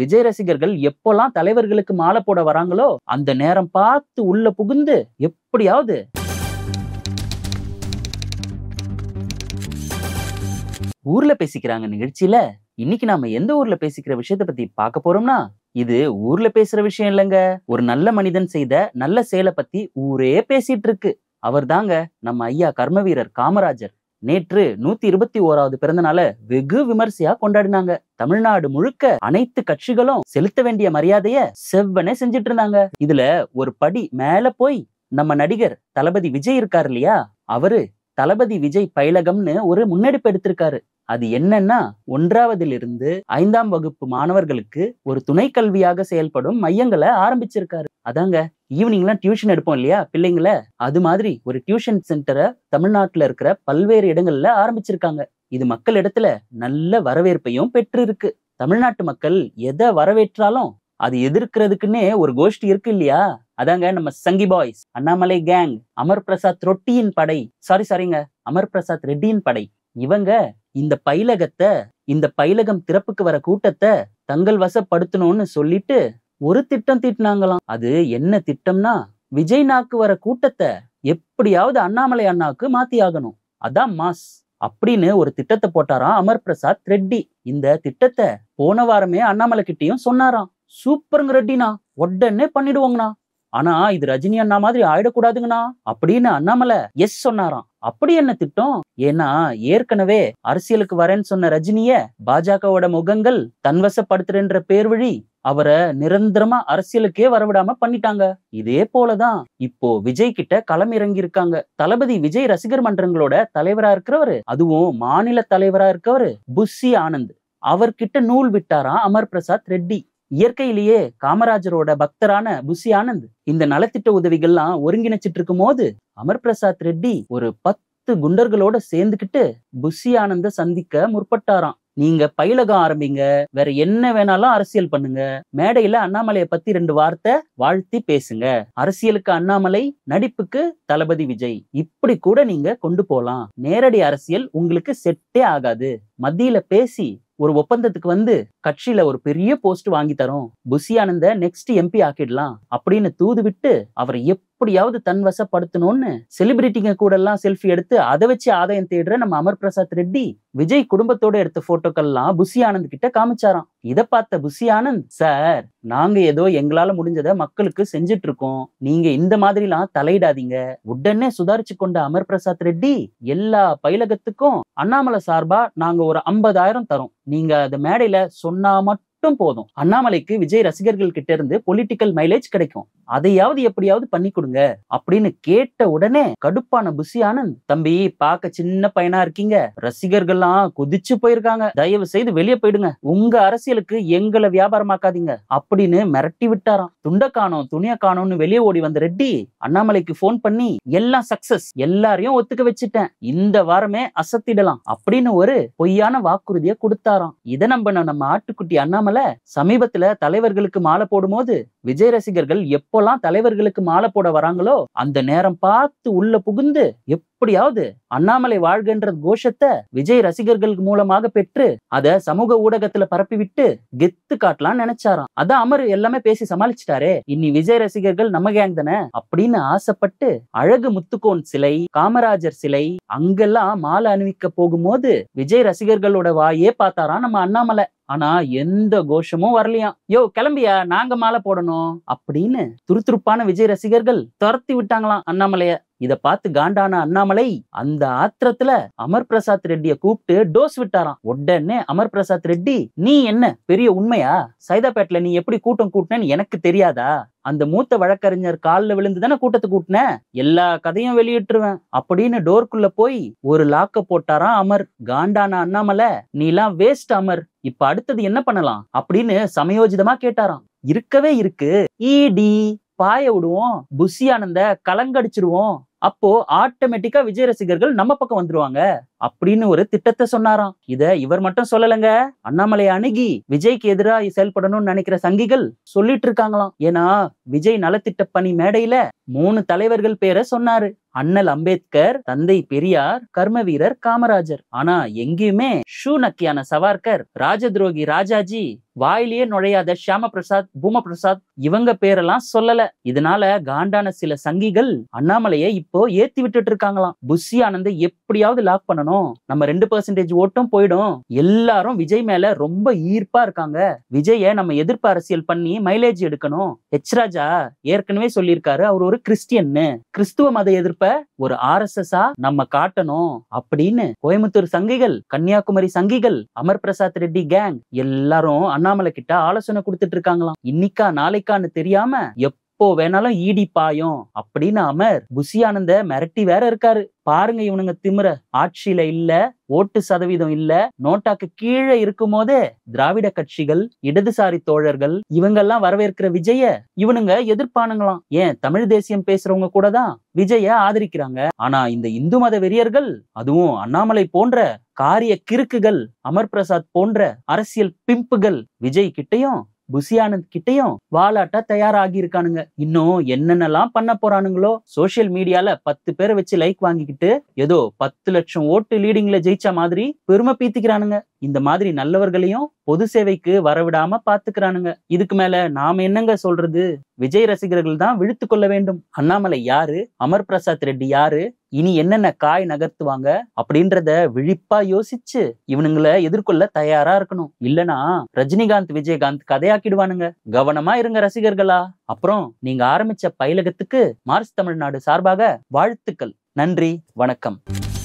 விஜய் ரசிகர்கள் எப்போல்லாம் தலைவர்களுக்கு மாலை போட வராங்களோ அந்த நேரம் பார்த்து உள்ள புகுந்து எப்படியாவது ஊர்ல பேசிக்கிறாங்க நிகழ்ச்சியில இன்னைக்கு நாம எந்த ஊர்ல பேசிக்கிற விஷயத்த பத்தி பார்க்க போறோம்னா இது ஊர்ல பேசுற விஷயம் இல்லைங்க ஒரு நல்ல மனிதன் செய்த நல்ல செயலை பத்தி ஊரே பேசிட்டு இருக்கு அவர் தாங்க நம்ம ஐயா கர்மவீரர் காமராஜர் நேற்று நூத்தி இருபத்தி ஓராவது பிறந்தநாள வெகு விமர்சையா கொண்டாடினாங்க தமிழ்நாடு முழுக்க அனைத்து கட்சிகளும் செலுத்த வேண்டிய மரியாதைய செவ்வனே செஞ்சுட்டு இருந்தாங்க இதுல ஒரு படி மேல போய் நம்ம நடிகர் தளபதி விஜய் இருக்காரு இல்லையா அவரு தளபதி விஜய் பயிலகம்னு ஒரு முன்னெடுப்பு எடுத்திருக்காரு அது என்னன்னா ஒன்றாவதிலிருந்து ஐந்தாம் வகுப்பு மாணவர்களுக்கு ஒரு துணை கல்வியாக செயல்படும் மையங்களை ஆரம்பிச்சிருக்காரு அதாங்க ஈவினிங்லாம் டியூஷன் எடுப்போம் இல்லையா பிள்ளைங்கள அது மாதிரி ஒரு டியூஷன் சென்டரை தமிழ்நாட்டில் இருக்கிற பல்வேறு இடங்கள்ல ஆரம்பிச்சிருக்காங்க இது மக்கள் இடத்துல நல்ல வரவேற்பையும் பெற்றிருக்கு தமிழ்நாட்டு மக்கள் எதை வரவேற்றாலும் அது எதிர்க்கிறதுக்குன்னே ஒரு கோஷ்டி இருக்கு இல்லையா அதாங்க நம்ம சங்கி பாய்ஸ் அண்ணாமலை கேங் அமர் பிரசாத் ரொட்டியின் படை சாரி சாரிங்க அமர் பிரசாத் ரெட்டியின் படை இவங்க இந்த பைலகத்தை இந்த பைலகம் திறப்புக்கு வர கூட்டத்தை தங்கள் வசப்படுத்தணும்னு சொல்லிட்டு ஒரு திட்டம் தீட்டினாங்களாம் அது என்ன திட்டம்னா விஜய் நாக்கு வர கூட்டத்தை எப்படியாவது அண்ணாமலை அண்ணாவுக்கு மாத்தி ஆகணும் அதான் மாஸ் அப்படின்னு ஒரு திட்டத்தை போட்டாராம் அமர் பிரசாத் ரெட்டி இந்த திட்டத்தை போன வாரமே அண்ணாமலை கிட்டையும் சொன்னாராம் சூப்பருங்க ரெட்டினா உடனே பண்ணிடுவோங்கண்ணா ஆனா இது ரஜினி அண்ணா மாதிரி ஆயிடக்கூடாதுங்கண்ணா அப்படின்னு அண்ணாமலை எஸ் சொன்னாராம் அப்படி என்ன திட்டம் ஏன்னா ஏற்கனவே அரசியலுக்கு வரேன்னு சொன்ன ரஜினிய பாஜகவோட முகங்கள் தன்வசப்படுத்துறன்ற பேர் வழி அவரை நிரந்தரமா அரசியலுக்கே வரவிடாம பண்ணிட்டாங்க இதே போலதான் இப்போ விஜய் கிட்ட களம் இறங்கி இருக்காங்க தளபதி விஜய் ரசிகர் மன்றங்களோட தலைவரா இருக்கிறவரு அதுவும் மாநில தலைவரா இருக்கிறவரு புஷி ஆனந்த் அவர்கிட்ட நூல் விட்டாராம் அமர் பிரசாத் ரெட்டி இயற்கையிலேயே காமராஜரோட பக்தரான புஷி ஆனந்த் இந்த நலத்திட்ட உதவிகள்லாம் ஒருங்கிணைச்சிட்டு இருக்கும் போது அமர் பிரசாத் ரெட்டி ஒரு பத்து குண்டர்களோட சேர்ந்துக்கிட்டு புஷி ஆனந்த சந்திக்க முற்பட்டாராம் நீங்க பயிலகம் ஆரம்பிங்க வேற என்ன வேணாலும் அரசியல் பண்ணுங்க மேடையில அண்ணாமலையை பத்தி ரெண்டு வார்த்தை வாழ்த்தி பேசுங்க அரசியலுக்கு அண்ணாமலை நடிப்புக்கு தளபதி விஜய் இப்படி கூட நீங்க கொண்டு போலாம் நேரடி அரசியல் உங்களுக்கு செட்டே ஆகாது மத்தியில பேசி ஒரு ஒப்பந்தத்துக்கு வந்து கட்சியில ஒரு பெரிய போஸ்ட் வாங்கி தரோம் புசியானந்த நெக்ஸ்ட் எம்பி ஆக்கிடலாம் அப்படின்னு தூது விட்டு அவரை எப்படியாவது தன் வசப்படுத்தணும்னு செலிபிரிட்டிங்க கூட எல்லாம் செல்ஃபி எடுத்து அதை வச்சு ஆதாயம் தேடுற நம்ம அமர் பிரசாத் ரெட்டி விஜய் குடும்பத்தோட எடுத்த போட்டோக்கள்லாம் புசி ஆனந்த் கிட்ட காமிச்சாராம் இதை பார்த்த புஷி ஆனந்த் சார் நாங்க ஏதோ எங்களால முடிஞ்சதை மக்களுக்கு செஞ்சுட்டு இருக்கோம் நீங்க இந்த மாதிரி எல்லாம் தலையிடாதீங்க உடனே சுதாரிச்சு கொண்ட அமர் பிரசாத் ரெட்டி எல்லா பயிலகத்துக்கும் அண்ணாமலை சார்பா நாங்க ஒரு ஐம்பதாயிரம் தரோம் நீங்க அது மேடையில சொன்னா மட்டும் மட்டும் போதும் அண்ணாமலைக்கு விஜய் ரசிகர்கள் கிட்ட இருந்து பொலிட்டிக்கல் மைலேஜ் கிடைக்கும் அதையாவது எப்படியாவது பண்ணி கொடுங்க அப்படின்னு கேட்ட உடனே கடுப்பான புசி ஆனந்த் தம்பி பாக்க சின்ன பையனா இருக்கீங்க ரசிகர்கள்லாம் குதிச்சு போயிருக்காங்க தயவு செய்து வெளியே போயிடுங்க உங்க அரசியலுக்கு எங்களை வியாபாரமாக்காதீங்க அப்படின்னு மிரட்டி விட்டாராம் துண்டை காணோம் துணிய காணோம்னு வெளியே ஓடி வந்த ரெட்டி அண்ணாமலைக்கு போன் பண்ணி எல்லாம் சக்சஸ் எல்லாரையும் ஒத்துக்க வச்சுட்டேன் இந்த வாரமே அசத்திடலாம் அப்படின்னு ஒரு பொய்யான வாக்குறுதியை கொடுத்தாராம் இதை நம்ம நம்ம ஆட்டுக்குட்டி அண்ணாமலை இல்லாமல சமீபத்துல தலைவர்களுக்கு மாலை போடும்போது விஜய் ரசிகர்கள் எப்பெல்லாம் தலைவர்களுக்கு மாலை போட வராங்களோ அந்த நேரம் பார்த்து உள்ள புகுந்து எப்ப எப்படியாவது அண்ணாமலை வாழ்கின்ற கோஷத்தை விஜய் ரசிகர்கள் மூலமாக பெற்று அத சமூக ஊடகத்துல பரப்பி விட்டு கெத்து காட்டலாம் நினைச்சாராம் அதான் அமர் எல்லாமே பேசி சமாளிச்சிட்டாரே இனி விஜய் ரசிகர்கள் நம்ம கேங் தானே அப்படின்னு ஆசைப்பட்டு அழகு முத்துக்கோன் சிலை காமராஜர் சிலை அங்கெல்லாம் மாலை அணிவிக்க போகும்போது விஜய் ரசிகர்களோட வாயே பார்த்தாராம் நம்ம அண்ணாமலை ஆனா எந்த கோஷமும் வரலையாம் யோ கிளம்பியா நாங்க மாலை போடணும் அப்படின்னு துருத்துருப்பான விஜய் ரசிகர்கள் துரத்தி விட்டாங்களாம் அண்ணாமலைய இதை பார்த்து காண்டான அண்ணாமலை அந்த ஆத்திரத்துல அமர் பிரசாத் ரெட்டிய கூப்பிட்டு டோஸ் விட்டாராம் உடனே அமர் பிரசாத் ரெட்டி நீ என்ன பெரிய உண்மையா சைதாப்பேட்ல நீ எப்படி கூட்டம் கூட்டினன்னு எனக்கு தெரியாதா அந்த மூத்த வழக்கறிஞர் காலில் விழுந்து தானே கூட்டத்தை கூட்டின எல்லா கதையும் வெளியிட்டுருவேன் அப்படின்னு டோர்க்குள்ள போய் ஒரு லாக்க போட்டாராம் அமர் காண்டான அண்ணாமலை எல்லாம் வேஸ்ட் அமர் இப்ப அடுத்தது என்ன பண்ணலாம் அப்படின்னு சமயோஜிதமா கேட்டாராம் இருக்கவே இருக்கு இடி பாய விடுவோம் புஷி ஆனந்த கலங்கடிச்சிருவோம் அப்போ ஆட்டோமேட்டிக்கா விஜய் ரசிகர்கள் நம்ம பக்கம் வந்துருவாங்க அப்படின்னு ஒரு திட்டத்தை சொன்னாராம் இத இவர் மட்டும் சொல்லலைங்க அண்ணாமலை அணுகி விஜய்க்கு எதிராக செயல்படணும்னு நினைக்கிற சங்கிகள் சொல்லிட்டு இருக்காங்களாம் ஏன்னா விஜய் நலத்திட்ட பணி மேடையில மூணு தலைவர்கள் பேரை சொன்னாரு அண்ணல் அம்பேத்கர் தந்தை பெரியார் கர்ம வீரர் காமராஜர் ஆனா எங்கேயுமே ஷூ நக்கியான சவார்கர் ராஜ துரோகி ராஜாஜி வாயிலேயே நுழையாத ஷியாம பிரசாத் பூம பிரசாத் இவங்க பேரெல்லாம் சொல்லல இதனால காண்டான சில சங்கிகள் அண்ணாமலையை இப்போ ஏத்தி விட்டுட்டு இருக்காங்களாம் புஷி ஆனந்த எப்படியாவது லாக் பண்ணணும் பண்ணணும் நம்ம ரெண்டு பர்சன்டேஜ் ஓட்டும் போயிடும் எல்லாரும் விஜய் மேல ரொம்ப ஈர்ப்பா இருக்காங்க விஜய நம்ம எதிர்ப்பு அரசியல் பண்ணி மைலேஜ் எடுக்கணும் ராஜா ஏற்கனவே சொல்லியிருக்காரு அவர் ஒரு கிறிஸ்டியன்னு கிறிஸ்துவ மத எதிர்ப்ப ஒரு ஆர் எஸ் எஸ் நம்ம காட்டணும் அப்படின்னு கோயம்புத்தூர் சங்கிகள் கன்னியாகுமரி சங்கிகள் அமர் பிரசாத் ரெட்டி கேங் எல்லாரும் அண்ணாமலை கிட்ட ஆலோசனை கொடுத்துட்டு இருக்காங்களாம் இன்னைக்கா நாளைக்கான்னு தெரியாம எப்ப எப்போ வேணாலும் ஈடி பாயும் அப்படின்னு அமர் புசியானந்த மிரட்டி வேற இருக்காரு பாருங்க இவனுங்க திமிர ஆட்சியில இல்ல ஓட்டு சதவீதம் இல்ல நோட்டாக்கு கீழே இருக்கும் போதே திராவிட கட்சிகள் இடதுசாரி தோழர்கள் இவங்க எல்லாம் வரவேற்கிற விஜய இவனுங்க எதிர்ப்பானுங்களாம் ஏன் தமிழ் தேசியம் பேசுறவங்க கூட தான் விஜய ஆதரிக்கிறாங்க ஆனா இந்த இந்து மத வெறியர்கள் அதுவும் அண்ணாமலை போன்ற காரிய கிறுக்குகள் அமர் பிரசாத் போன்ற அரசியல் பிம்புகள் விஜய் கிட்டையும் புசியானந்த் கிட்டையும் வாலாட்ட தயாராகி இருக்கானுங்க இன்னும் என்னென்னலாம் பண்ண போறானுங்களோ சோசியல் மீடியால பத்து பேரை வச்சு லைக் வாங்கிக்கிட்டு ஏதோ பத்து லட்சம் ஓட்டு லீடிங்ல ஜெயிச்ச மாதிரி பெருமை பீத்திக்கிறானுங்க இந்த மாதிரி நல்லவர்களையும் பொது சேவைக்கு வரவிடாம பாத்துக்கிறானுங்க இதுக்கு மேல நாம என்னங்க சொல்றது விஜய் ரசிகர்கள் தான் விழுத்து கொள்ள வேண்டும் அண்ணாமலை யாரு அமர் பிரசாத் ரெட்டி யாரு இனி என்னென்ன காய் நகர்த்துவாங்க அப்படின்றத விழிப்பா யோசிச்சு இவனுங்களை எதிர்கொள்ள தயாரா இருக்கணும் இல்லனா ரஜினிகாந்த் விஜயகாந்த் கதையாக்கிடுவானுங்க கவனமா இருங்க ரசிகர்களா அப்புறம் நீங்க ஆரம்பிச்ச பயிலகத்துக்கு மார்ச் தமிழ்நாடு சார்பாக வாழ்த்துக்கள் நன்றி வணக்கம்